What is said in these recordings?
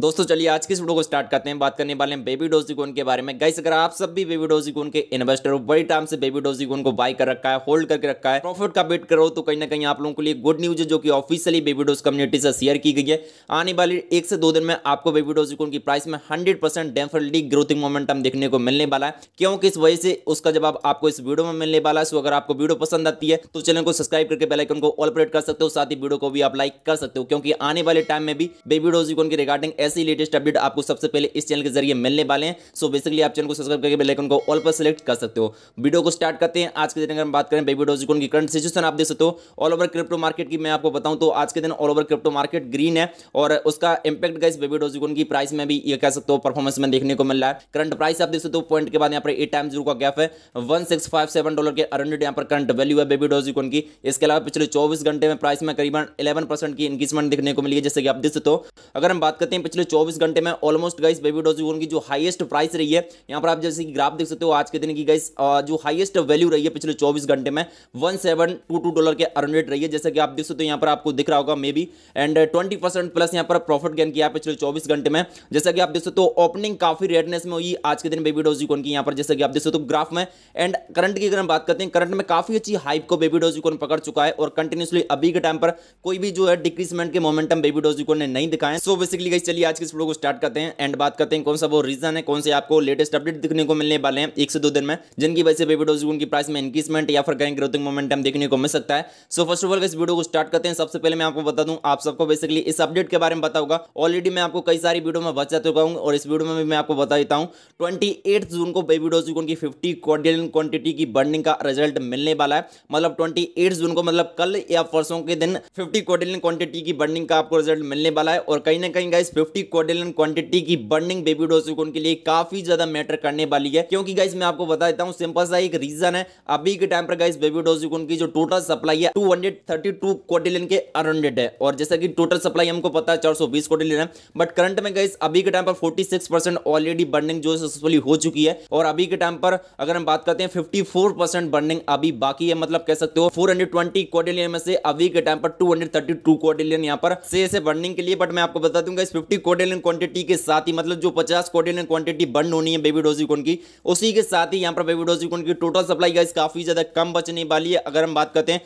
दोस्तों चलिए आज के इस वीडियो को स्टार्ट करते हैं बात करने वाले हैं बेबी डोजिकोन के बारे में गाइस अगर आप सब भी बेबी डोजिकोन के इन्वेस्टर हो बड़ी टाइम से बेबी डोजिकोन को बाय कर रखा है होल्ड करके रखा है प्रॉफिट का वेट करो तो कहीं ना कहीं आप लोगों के लिए गुड न्यूज है जो कि ऑफिशियली बेबी डोज कम्युनिटी से शेयर की गई है आने वाले एक से दो दिन में आपको बेबी डोजिकोन की प्राइस में hundred percent definitely growthing momentum देखने को मिलने वाला है क्योंकि इस वजह से उसका जवाब आपको इस वीडियो में मिलने वाला है सो अगर आपको वीडियो पसंद आती है तो चैनल को सब्सक्राइब करके बेलाइकन को ऑपरेट कर सकते हो साथ ही वीडियो को भी आप लाइक कर सकते हो क्योंकि आने वाले टाइम में भी बेबी डोजिकोन के रिगार्डिंग ऐसी लेटेस्ट अपडेट आपको सबसे पहले इस चैनल के जरिए मिलने वाले हैं सो बेसिकली आप चैनल को सब्सक्राइब करके बेलाइकन को ऑल पर सेलेक्ट कर सकते हो वीडियो को स्टार्ट करते हैं आज के दिन अगर हम बात करें बेबी डोजिकॉन की करंट सिचुएशन आप देख सकते हो ऑल ओवर क्रिप्टो मार्केट की मैं आपको बताऊं तो आज के दिन all over crypto market green है और उसका इंपैक्ट गाइस बेबी डोजिकॉन की प्राइस में भी ये कह सकते हो परफॉर्मेंस में देखने को मिल रहा है करंट प्राइस आप देख सकते हो पॉइंट के बाद यहाँ पर एट टाइम जीरो का गैप है वन डॉलर के अरउंडेड यहाँ पर करंट वैल्यू है बेबी डोजिकॉन की इसके अलावा पिछले चौबीस घंटे में प्राइस में करीबन इलेवन की इंक्रीजमेंट देखने को मिली है जैसे कि आप देख सकते हो अगर हम बात करते हैं पिछले 24 घंटे में ऑलमोस्ट गाइस बेबी डोजोन की जो हाइएस्ट प्राइस रही है यहाँ पर आप जैसे कि ग्राफ देख सकते हो आज के दिन की गाइस जो हाइएस्ट वैल्यू रही है पिछले चौबीस घंटे में वन डॉलर के अर्नरेट रही है जैसे कि आप देख सकते हो यहाँ पर आपको दिख रहा होगा maybe and twenty plus यहाँ पर प्रॉफिट गेन किया पिछले चौबीस घंटे में जैसा कि आप देख सकते हो ओपनिंग काफी रेडनेस में हुई आज के दिन बेबी डोजोन की यहाँ पर जैसे कि आप देख सकते हो ग्राफ में एंड करंट की अगर हम बात करते हैं करंट में काफी अच्छी हाइप को बेबी डोजिकॉन पकड़ चुका है और कंटिन्यूसली अभी के टाइम पर कोई भी जो है डिक्रीजमेंट के मोमेंटम बेबी डोजिकॉन ने नहीं दिखाए सो बेसिकली गई चलिए आज के इस वीडियो को स्टार्ट करते हैं एंड बात करते हैं कौन सा वो रीजन है कौन से आपको लेटेस्ट अपडेट देखने को मिलने वाले हैं एक से दो दिन में जिनकी वजह से बेबीडोज उनकी प्राइस में इंक्रीजमेंट या फिर कहीं ग्रोथिंग मोमेंटम देखने को मिल सकता है सो फर्स्ट ऑफ ऑल इस वीडियो को स्टार्ट करते हैं सबसे पहले मैं आपको बता दूं आप सबको बेसिकली इस अपडेट के बारे में बताऊंगा ऑलरेडी मैं आपको कई सारी वीडियो में बचा चुका हूँ और इस वीडियो में भी मैं आपको बता देता हूँ ट्वेंटी जून को बेबीडोज की फिफ्टी क्वारियन क्वांटिटी की बर्निंग का रिजल्ट मिलने वाला है मतलब ट्वेंटी जून को मतलब कल या परसों के दिन फिफ्टी क्वारियन क्वांटिटी की बर्निंग का आपको रिजल्ट मिलने वाला है और कहीं ना कहीं गाइस फिफ्टी कोडेलन क्वांटिटी की बर्निंग बेबी डोज उनके लिए काफी ज्यादा मैटर करने वाली है क्योंकि गाइस मैं आपको बता देता हूँ सिंपल सा एक रीजन है अभी के टाइम पर गाइस बेबी डोज की जो टोटल सप्लाई है टू हंड्रेड के अराउंडेड है और जैसा कि टोटल सप्लाई हमको पता है चार सौ बीस है बट करंट में गाइस अभी के टाइम पर फोर्टी ऑलरेडी बर्निंग जो सक्सेसफुली हो चुकी है और अभी के टाइम पर अगर हम बात करते हैं फिफ्टी बर्निंग अभी बाकी है मतलब कह सकते हो फोर हंड्रेड में से अभी के टाइम पर टू क्वाड्रिलियन यहाँ पर से, बर्निंग के लिए बट मैं आपको बता दूंगा इस फिफ्टी कोडेलन क्वांटिटी के साथ ही मतलब जो 50 कोडेलन क्वांटिटी बंद होनी है बेबी डोजिकोन की उसी के साथ ही यहाँ पर बेबी डोजिकोन की टोटल सप्लाई गाइस काफी ज्यादा कम बचने वाली है अगर हम बात करते हैं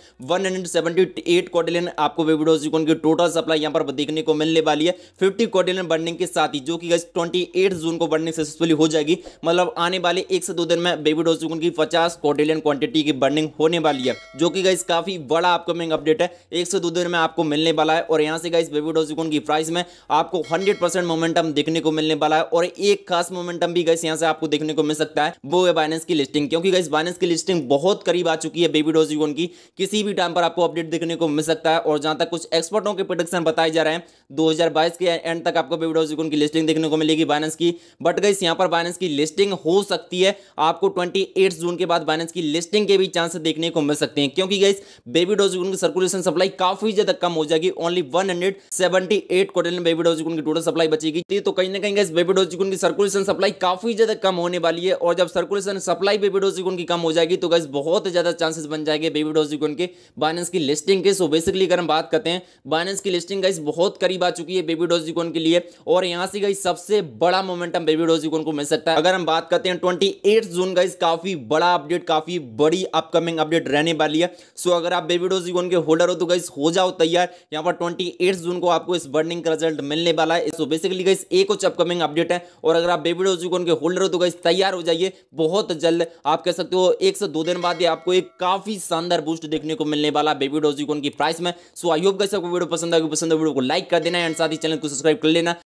178 कोडेलन आपको बेबी डोजिकोन की टोटल सप्लाई यहाँ पर देखने को मिलने वाली है फिफ्टी कोडेलन बर्निंग के साथ ही जो कि गाइस ट्वेंटी जून को बर्निंग सक्सेसफुली हो जाएगी मतलब आने वाले एक से दो दिन में बेबी डोजिकोन की पचास कोडेलियन क्वांटिटी की बर्निंग होने वाली है जो कि गाइस काफी बड़ा अपकमिंग अपडेट है एक से दो दिन में आपको मिलने वाला है और यहाँ से गाइस बेबी डोजिकोन की प्राइस में आपको 100% मोमेंटम देखने को मिलने वाला है और एक खास मोमेंटम भी गैस यहाँ से आपको देखने को मिल सकता है वो है बाइनेंस की लिस्टिंग क्योंकि गैस बाइनेंस की लिस्टिंग बहुत करीब आ चुकी है बेबी डोजी की किसी भी टाइम पर आपको अपडेट देखने को मिल सकता है और जहां तक कुछ एक्सपर्टों के प्रोडक्शन बताए जा रहे हैं दो के एंड तक आपको बेबी डोजी की लिस्टिंग देखने को मिलेगी बाइनेंस की बट गैस यहाँ पर बाइनेंस की लिस्टिंग हो सकती है आपको ट्वेंटी जून के बाद बाइनेंस की लिस्टिंग के भी चांस देखने को मिल सकते हैं क्योंकि गैस बेबी डोजी की सर्कुलेशन सप्लाई काफी ज्यादा कम हो जाएगी only one hundred seventy eight quarter baby doge की टोटल सप्लाई बचेगी तो कहीं ना कहीं इस बेबीडोजिकोन की सर्कुलेशन सप्लाई काफी ज्यादा कम होने वाली है और जब सर्कुलेशन सप्लाई बेबीडोजिकोन की कम हो जाएगी तो गैस बहुत ज्यादा चांसेस बन जाएंगे बेबीडोजिकोन के बाइनेंस की लिस्टिंग के सो बेसिकली अगर हम बात करते हैं बाइनेंस की लिस्टिंग गाइस बहुत करीब आ चुकी है बेबीडोजिकोन के लिए और यहाँ से गई सबसे बड़ा मोमेंटम बेबीडोजिकोन को मिल सकता है अगर हम बात करते हैं ट्वेंटी जून गाइस काफी बड़ा अपडेट काफी बड़ी अपकमिंग अपडेट रहने वाली है सो अगर आप बेबीडोजिकोन के होल्डर हो तो गाइस हो जाओ तैयार यहाँ पर ट्वेंटी जून को आपको इस बर्निंग का रिजल्ट मिलने वाला है है सो बेसिकली गई एक कुछ अपकमिंग अपडेट है और अगर आप बेबी डोजिकॉन के होल्डर हो तो गई तैयार हो जाइए बहुत जल्द आप कह सकते हो एक से दो दिन बाद आपको एक काफी शानदार बूस्ट देखने को मिलने वाला बेबी डोजिकॉन की प्राइस में सो आई होप गई आपको वीडियो पसंद आएगी पसंद वीडियो को लाइक कर देना एंड साथ ही चैनल को सब्सक्राइब कर लेना